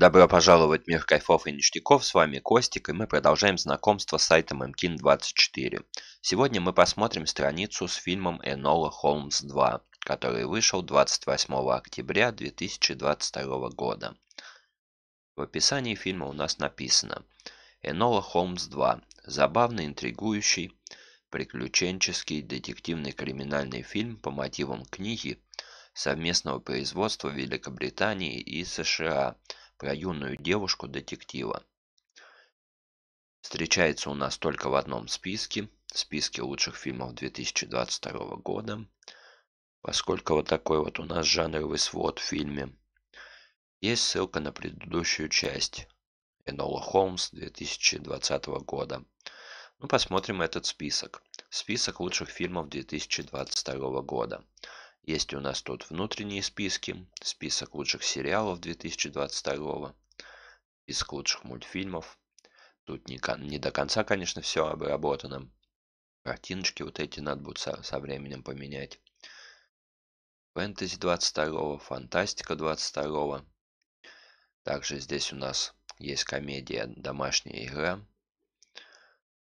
Добро пожаловать в мир кайфов и ништяков, с вами Костик, и мы продолжаем знакомство с сайтом mkin24. Сегодня мы посмотрим страницу с фильмом «Энола Холмс 2», который вышел 28 октября 2022 года. В описании фильма у нас написано «Энола Холмс 2. Забавный, интригующий, приключенческий детективный криминальный фильм по мотивам книги совместного производства Великобритании и США – про юную девушку-детектива. Встречается у нас только в одном списке, в списке лучших фильмов 2022 года, поскольку вот такой вот у нас жанровый свод в фильме. Есть ссылка на предыдущую часть Энола Холмс 2020 года. Ну, посмотрим этот список. Список лучших фильмов 2022 года. Есть у нас тут внутренние списки, список лучших сериалов 2022, список лучших мультфильмов. Тут не, не до конца, конечно, все обработано. Картиночки вот эти надо будет со, со временем поменять. Фэнтези 22, фантастика 22. Также здесь у нас есть комедия «Домашняя игра».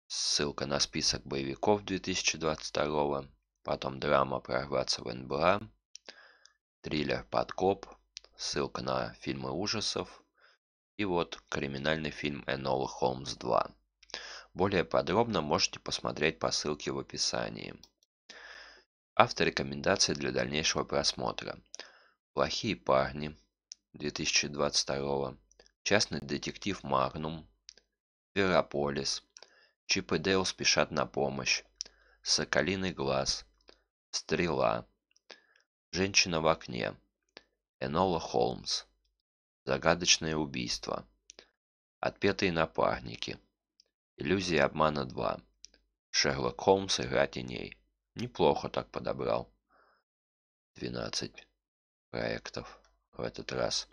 Ссылка на список боевиков 2022 потом драма «Прорваться в НБА», триллер «Подкоп», ссылка на фильмы ужасов и вот криминальный фильм «Энола Холмс 2». Более подробно можете посмотреть по ссылке в описании. Авторекомендации для дальнейшего просмотра. «Плохие парни» 2022, «Частный детектив Магнум», «Феррополис», «Чип и Дейл спешат на помощь», «Соколиный глаз», стрела женщина в окне энола холмс загадочное убийство отпетые напарники иллюзия обмана 2 шерлок холмс игра теней неплохо так подобрал 12 проектов в этот раз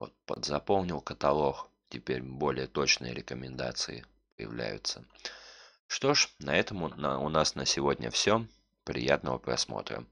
вот подзаполнил каталог теперь более точные рекомендации появляются что ж, на этом у нас на сегодня все. Приятного просмотра.